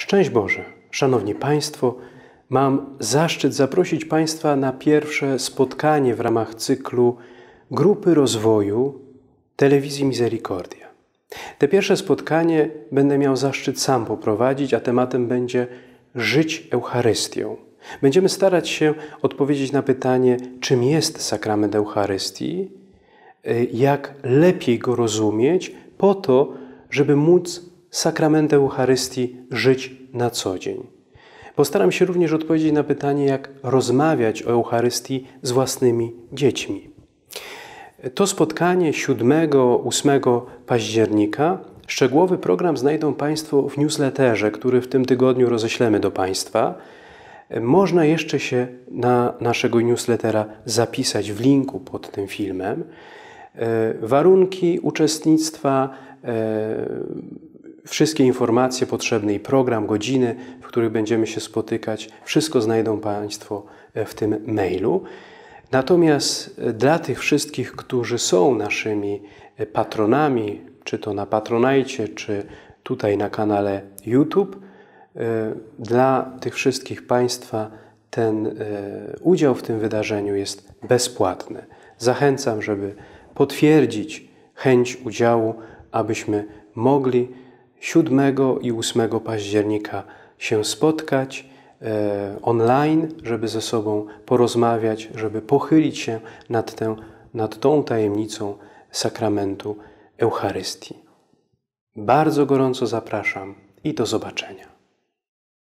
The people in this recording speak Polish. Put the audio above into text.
Szczęść Boże, Szanowni Państwo, mam zaszczyt zaprosić Państwa na pierwsze spotkanie w ramach cyklu Grupy Rozwoju Telewizji Misericordia. Te pierwsze spotkanie będę miał zaszczyt sam poprowadzić, a tematem będzie żyć Eucharystią. Będziemy starać się odpowiedzieć na pytanie, czym jest sakrament Eucharystii, y, jak lepiej go rozumieć, po to, żeby móc sakrament Eucharystii żyć na co dzień. Postaram się również odpowiedzieć na pytanie, jak rozmawiać o Eucharystii z własnymi dziećmi. To spotkanie 7-8 października. Szczegółowy program znajdą Państwo w newsletterze, który w tym tygodniu roześlemy do Państwa. Można jeszcze się na naszego newslettera zapisać w linku pod tym filmem. E, warunki uczestnictwa, e, Wszystkie informacje potrzebne i program, godziny, w których będziemy się spotykać, wszystko znajdą Państwo e, w tym mailu. Natomiast e, dla tych wszystkich, którzy są naszymi e, patronami, czy to na Patronajcie, czy tutaj na kanale YouTube, dla tych wszystkich Państwa ten udział w tym wydarzeniu jest bezpłatny. Zachęcam, żeby potwierdzić chęć udziału, abyśmy mogli 7 i 8 października się spotkać e, online, żeby ze sobą porozmawiać, żeby pochylić się nad, tę, nad tą tajemnicą sakramentu Eucharystii. Bardzo gorąco zapraszam i do zobaczenia.